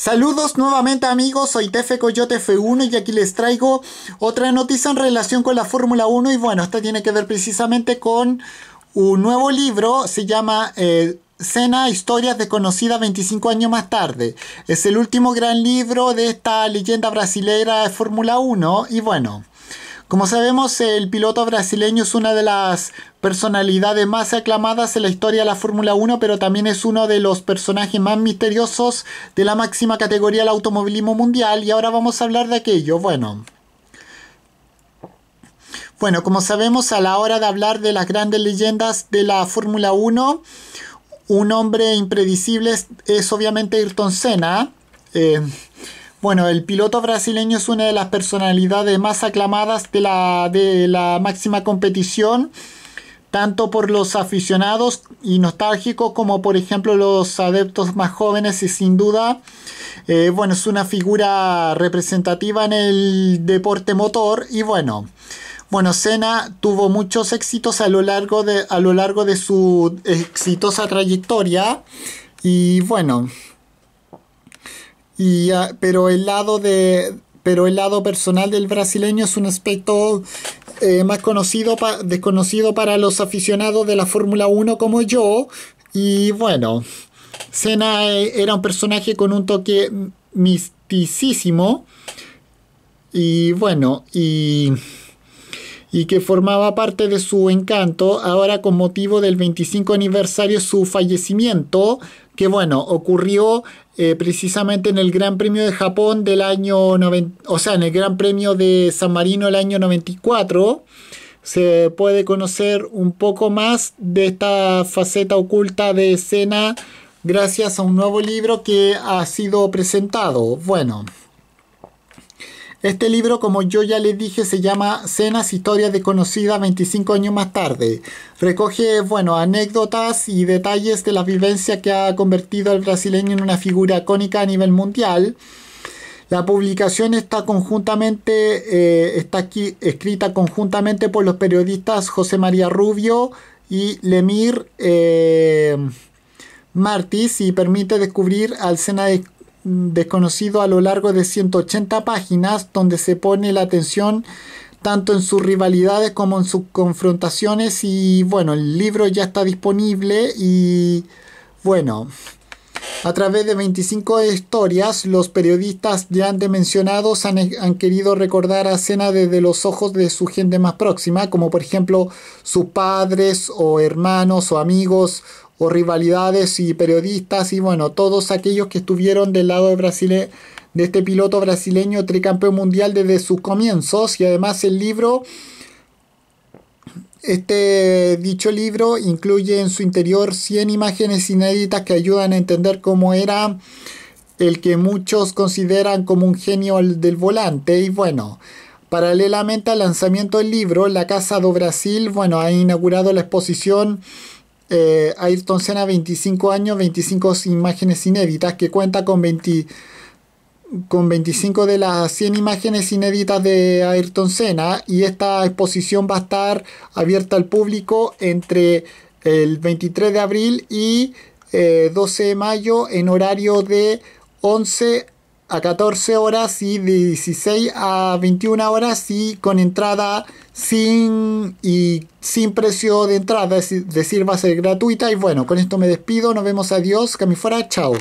Saludos nuevamente amigos, soy Tefe Coyote F1 y aquí les traigo otra noticia en relación con la Fórmula 1 y bueno, esta tiene que ver precisamente con un nuevo libro, se llama... Eh, Cena Historias desconocidas 25 años más tarde. Es el último gran libro de esta leyenda brasileira de Fórmula 1 y bueno, como sabemos, el piloto brasileño es una de las personalidades más aclamadas en la historia de la Fórmula 1, pero también es uno de los personajes más misteriosos de la máxima categoría del automovilismo mundial y ahora vamos a hablar de aquello. Bueno, bueno, como sabemos, a la hora de hablar de las grandes leyendas de la Fórmula 1, un hombre impredecible es, obviamente Ayrton Senna. Eh, bueno, el piloto brasileño es una de las personalidades más aclamadas de la, de la máxima competición, tanto por los aficionados y nostálgicos como por ejemplo los adeptos más jóvenes y sin duda, eh, bueno, es una figura representativa en el deporte motor y bueno. Bueno, Senna tuvo muchos éxitos a lo largo de, a lo largo de su exitosa trayectoria y bueno, pero el lado de pero el lado personal del brasileño es un aspecto eh, más conocido desconocido para los aficionados de la Fórmula 1 como yo y bueno Senna eh, era un personaje con un toque misticísimo y bueno y y que formaba parte de su encanto, ahora con motivo del 25 aniversario su fallecimiento, que bueno, ocurrió eh, precisamente en el Gran Premio de Japón del año o sea, en el Gran Premio de San Marino del año 94 se puede conocer un poco más de esta faceta oculta de escena gracias a un nuevo libro que ha sido presentado. Bueno, este libro, como yo ya les dije, se llama Cenas, historias desconocidas 25 años más tarde. Recoge, bueno, anécdotas y detalles de la vivencia que ha convertido al brasileño en una figura cónica a nivel mundial. La publicación está conjuntamente, eh, está aquí escrita conjuntamente por los periodistas José María Rubio y Lemir eh, Martis y permite descubrir al cena de desconocido a lo largo de 180 páginas, donde se pone la atención tanto en sus rivalidades como en sus confrontaciones y bueno, el libro ya está disponible y bueno, a través de 25 historias, los periodistas ya antes mencionados han, han, querido recordar a Cena desde los ojos de su gente más próxima, como por ejemplo sus padres o hermanos o amigos o rivalidades y periodistas y bueno, todos aquellos que estuvieron del lado de Brasil de este piloto brasileño tricampeón mundial desde sus comienzos y además el libro este dicho libro incluye en su interior 100 imágenes inéditas que ayudan a entender cómo era el que muchos consideran como un genio del volante y bueno, paralelamente al lanzamiento del libro, la Casa do Brasil, bueno, ha inaugurado la exposición eh, Ayrton Senna 25 años, 25 imágenes inéditas, que cuenta con, 20, con 25 de las 100 imágenes inéditas de Ayrton Senna y esta exposición va a estar abierta al público entre el 23 de abril y 12 eh, de mayo en horario de 11 a 14 horas y de 16 a 21 horas y con entrada sin y sin precio de entrada, es decir, va a ser gratuita y bueno, con esto me despido, nos vemos, adiós, que fuera, chao.